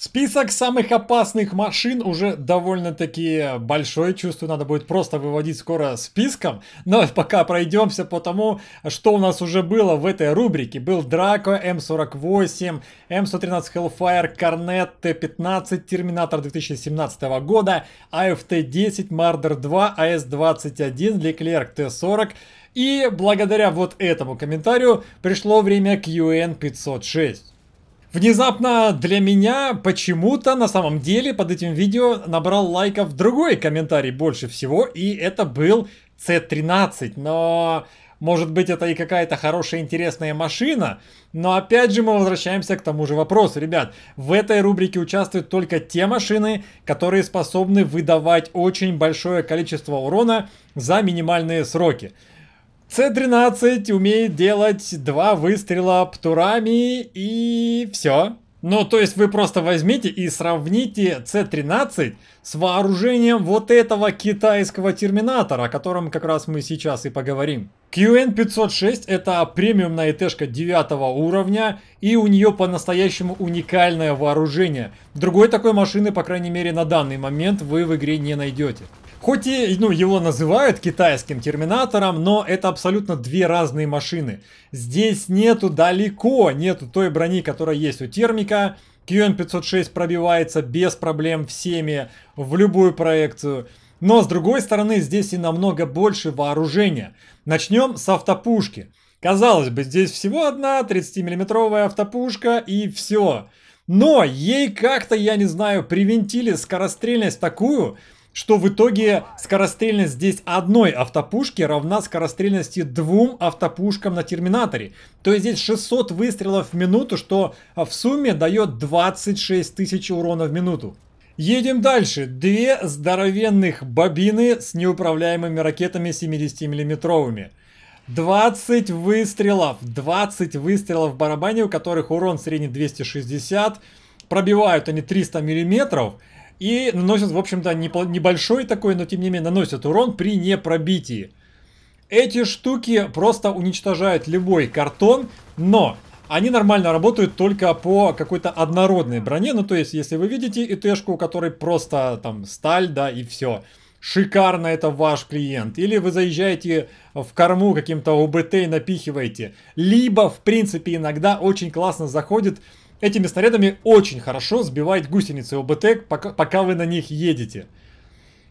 Список самых опасных машин уже довольно-таки большой. Чувствую, надо будет просто выводить скоро списком. Но пока пройдемся по тому, что у нас уже было в этой рубрике. Был Драко, М48, М113 Hellfire, Корнет, Т15, Терминатор 2017 года, АФТ-10, Мардер 2, АС-21, Леклерк Т-40. И благодаря вот этому комментарию пришло время QN 506. Внезапно для меня почему-то на самом деле под этим видео набрал лайков другой комментарий больше всего, и это был C13, но может быть это и какая-то хорошая интересная машина, но опять же мы возвращаемся к тому же вопросу, ребят. В этой рубрике участвуют только те машины, которые способны выдавать очень большое количество урона за минимальные сроки. С-13 умеет делать два выстрела птурами и все. Ну, то есть вы просто возьмите и сравните С-13 с вооружением вот этого китайского терминатора, о котором как раз мы сейчас и поговорим. QN506 это премиумная Тшка 9 уровня и у нее по-настоящему уникальное вооружение. Другой такой машины, по крайней мере на данный момент, вы в игре не найдете. Хоть и ну, его называют китайским терминатором, но это абсолютно две разные машины. Здесь нету далеко, нету той брони, которая есть у термика. QN506 пробивается без проблем всеми в любую проекцию. Но с другой стороны, здесь и намного больше вооружения. Начнем с автопушки. Казалось бы, здесь всего одна 30-миллиметровая автопушка и все. Но ей как-то, я не знаю, привинтили скорострельность такую, что в итоге скорострельность здесь одной автопушки равна скорострельности двум автопушкам на Терминаторе. То есть здесь 600 выстрелов в минуту, что а, в сумме дает 26 тысяч урона в минуту. Едем дальше. Две здоровенных бобины с неуправляемыми ракетами 70-миллиметровыми. 20 выстрелов, 20 выстрелов в барабане, у которых урон средний 260, пробивают они 300 миллиметров. И наносят, в общем-то, небольшой такой, но тем не менее наносят урон при непробитии. Эти штуки просто уничтожают любой картон, но они нормально работают только по какой-то однородной броне. Ну, то есть, если вы видите ИТ-шку, у которой просто там сталь, да, и все. Шикарно это ваш клиент. Или вы заезжаете в корму каким-то УБТ и напихиваете. Либо, в принципе, иногда очень классно заходит Этими снарядами очень хорошо сбивать гусеницы ОБТ, пока, пока вы на них едете.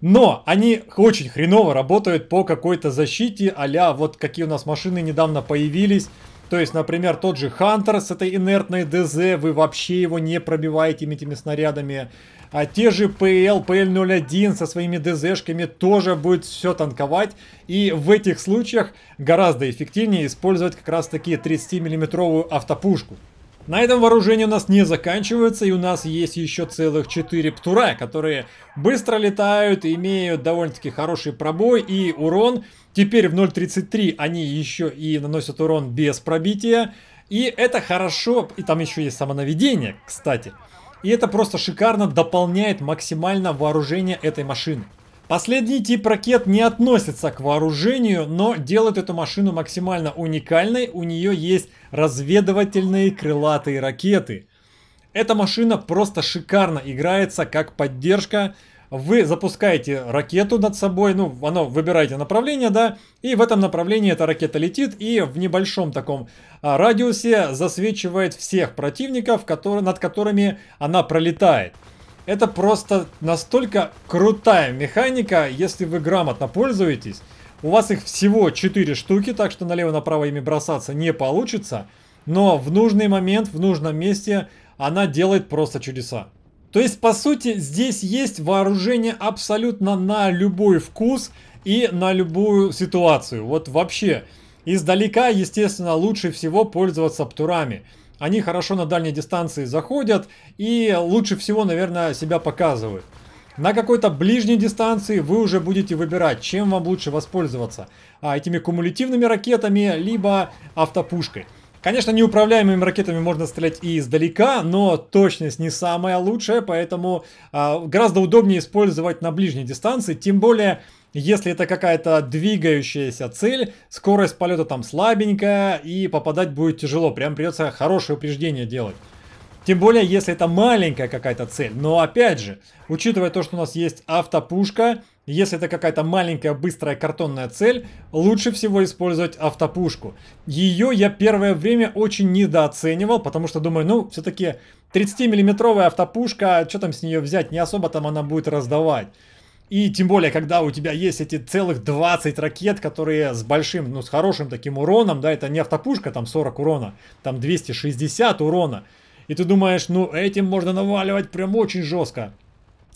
Но они очень хреново работают по какой-то защите, а вот какие у нас машины недавно появились. То есть, например, тот же Хантер с этой инертной ДЗ, вы вообще его не пробиваете этими снарядами. А те же ПЛ, ПЛ-01 со своими ДЗшками тоже будет все танковать. И в этих случаях гораздо эффективнее использовать как раз таки 30-миллиметровую автопушку. На этом вооружение у нас не заканчивается, и у нас есть еще целых 4 птура, которые быстро летают, имеют довольно-таки хороший пробой и урон. Теперь в 0.33 они еще и наносят урон без пробития. И это хорошо, и там еще есть самонаведение, кстати. И это просто шикарно дополняет максимально вооружение этой машины. Последний тип ракет не относится к вооружению, но делает эту машину максимально уникальной. У нее есть разведывательные крылатые ракеты. Эта машина просто шикарно играется как поддержка вы запускаете ракету над собой, ну, оно, выбираете направление, да, и в этом направлении эта ракета летит и в небольшом таком а, радиусе засвечивает всех противников, которые, над которыми она пролетает. Это просто настолько крутая механика, если вы грамотно пользуетесь. У вас их всего 4 штуки, так что налево-направо ими бросаться не получится. Но в нужный момент, в нужном месте она делает просто чудеса. То есть, по сути, здесь есть вооружение абсолютно на любой вкус и на любую ситуацию. Вот вообще, издалека, естественно, лучше всего пользоваться птурами они хорошо на дальней дистанции заходят и лучше всего, наверное, себя показывают. На какой-то ближней дистанции вы уже будете выбирать, чем вам лучше воспользоваться. А, этими кумулятивными ракетами, либо автопушкой. Конечно, неуправляемыми ракетами можно стрелять и издалека, но точность не самая лучшая, поэтому а, гораздо удобнее использовать на ближней дистанции. Тем более, если это какая-то двигающаяся цель, скорость полета там слабенькая и попадать будет тяжело. Прям придется хорошее упреждение делать. Тем более, если это маленькая какая-то цель. Но опять же, учитывая то, что у нас есть автопушка, если это какая-то маленькая, быстрая картонная цель, лучше всего использовать автопушку. Ее я первое время очень недооценивал, потому что думаю, ну, все-таки 30-миллиметровая автопушка, что там с нее взять, не особо там она будет раздавать. И тем более, когда у тебя есть эти целых 20 ракет, которые с большим, ну с хорошим таким уроном, да, это не автопушка, там 40 урона, там 260 урона. И ты думаешь, ну этим можно наваливать прям очень жестко.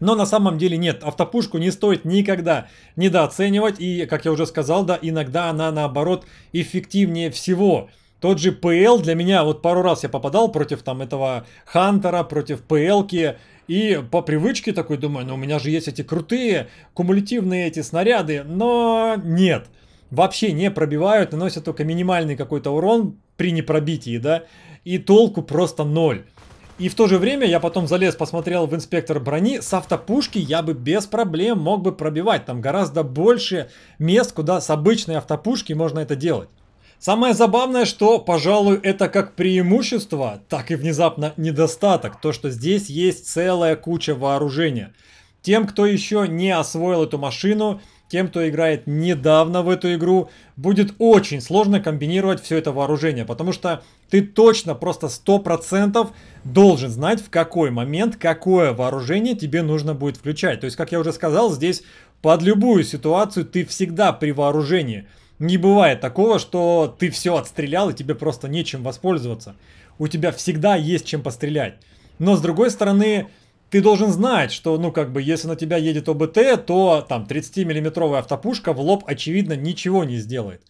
Но на самом деле нет, автопушку не стоит никогда недооценивать. И, как я уже сказал, да, иногда она наоборот эффективнее всего. Тот же ПЛ для меня, вот пару раз я попадал против там этого Хантера, против ПЛки, и по привычке такой думаю, ну у меня же есть эти крутые кумулятивные эти снаряды, но нет. Вообще не пробивают, наносят только минимальный какой-то урон при непробитии, да, и толку просто ноль. И в то же время я потом залез, посмотрел в инспектор брони, с автопушки я бы без проблем мог бы пробивать. Там гораздо больше мест, куда с обычной автопушки можно это делать. Самое забавное, что, пожалуй, это как преимущество, так и внезапно недостаток, то, что здесь есть целая куча вооружения. Тем, кто еще не освоил эту машину, тем, кто играет недавно в эту игру, будет очень сложно комбинировать все это вооружение, потому что ты точно просто 100% должен знать, в какой момент какое вооружение тебе нужно будет включать. То есть, как я уже сказал, здесь под любую ситуацию ты всегда при вооружении – не бывает такого, что ты все отстрелял и тебе просто нечем воспользоваться. У тебя всегда есть чем пострелять. Но с другой стороны, ты должен знать, что, ну, как бы, если на тебя едет ОБТ, то там 30-миллиметровая автопушка в лоб, очевидно, ничего не сделает.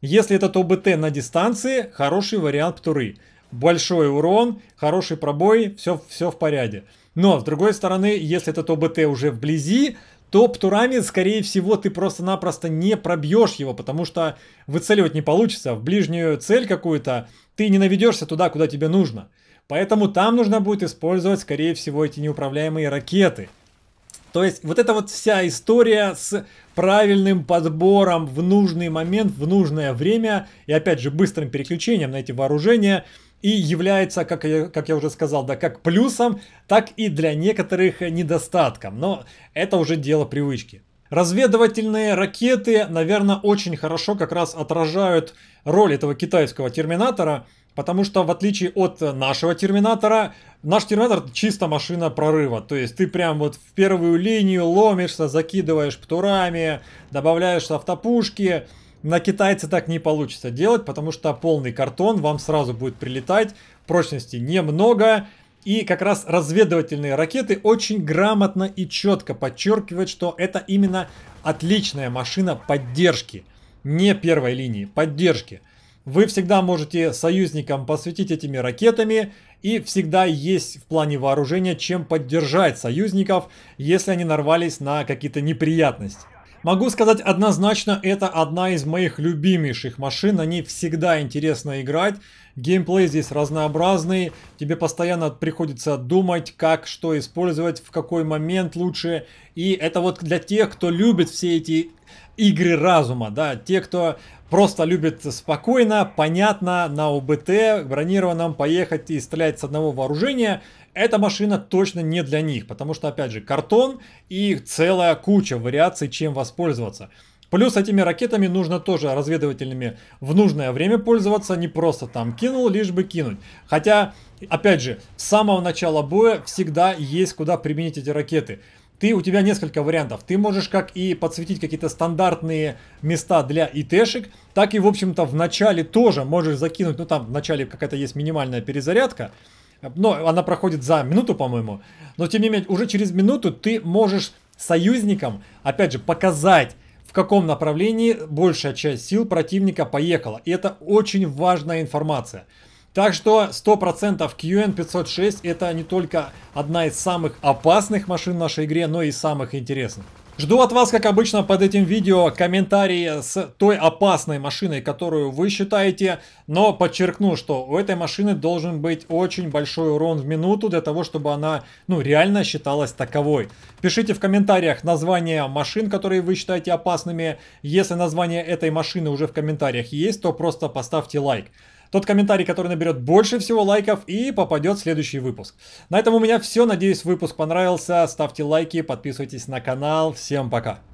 Если этот ОБТ на дистанции, хороший вариант Птуры. Большой урон, хороший пробой, все, все в порядке. Но, с другой стороны, если этот ОБТ уже вблизи, то Птурамин, скорее всего, ты просто-напросто не пробьешь его, потому что выцеливать не получится. В ближнюю цель какую-то ты не наведешься туда, куда тебе нужно. Поэтому там нужно будет использовать, скорее всего, эти неуправляемые ракеты. То есть вот эта вот вся история с правильным подбором в нужный момент, в нужное время и опять же быстрым переключением на эти вооружения – и является, как я, как я уже сказал, да, как плюсом, так и для некоторых недостатком. Но это уже дело привычки. Разведывательные ракеты, наверное, очень хорошо как раз отражают роль этого китайского терминатора, потому что в отличие от нашего терминатора, наш терминатор чисто машина прорыва. То есть ты прям вот в первую линию ломишься, закидываешь птурами, добавляешь автопушки, на китайце так не получится делать, потому что полный картон вам сразу будет прилетать, прочности немного, и как раз разведывательные ракеты очень грамотно и четко подчеркивают, что это именно отличная машина поддержки. Не первой линии, поддержки. Вы всегда можете союзникам посвятить этими ракетами и всегда есть в плане вооружения чем поддержать союзников, если они нарвались на какие-то неприятности. Могу сказать однозначно, это одна из моих любимейших машин, на ней всегда интересно играть. Геймплей здесь разнообразный, тебе постоянно приходится думать, как что использовать, в какой момент лучше. И это вот для тех, кто любит все эти игры разума, да, те, кто просто любит спокойно, понятно, на ОБТ, бронированном поехать и стрелять с одного вооружения, эта машина точно не для них, потому что, опять же, картон и целая куча вариаций, чем воспользоваться. Плюс этими ракетами нужно тоже разведывательными в нужное время пользоваться, не просто там кинул, лишь бы кинуть. Хотя, опять же, с самого начала боя всегда есть куда применить эти ракеты. Ты, у тебя несколько вариантов. Ты можешь как и подсветить какие-то стандартные места для ИТшек, так и, в общем-то, в начале тоже можешь закинуть, ну там в начале какая-то есть минимальная перезарядка, но она проходит за минуту, по-моему. Но, тем не менее, уже через минуту ты можешь союзникам, опять же, показать, в каком направлении большая часть сил противника поехала. И это очень важная информация. Так что 100% QN506 это не только одна из самых опасных машин в нашей игре, но и самых интересных. Жду от вас, как обычно, под этим видео комментарии с той опасной машиной, которую вы считаете. Но подчеркну, что у этой машины должен быть очень большой урон в минуту для того, чтобы она ну, реально считалась таковой. Пишите в комментариях название машин, которые вы считаете опасными. Если название этой машины уже в комментариях есть, то просто поставьте лайк. Тот комментарий, который наберет больше всего лайков и попадет в следующий выпуск. На этом у меня все. Надеюсь, выпуск понравился. Ставьте лайки, подписывайтесь на канал. Всем пока.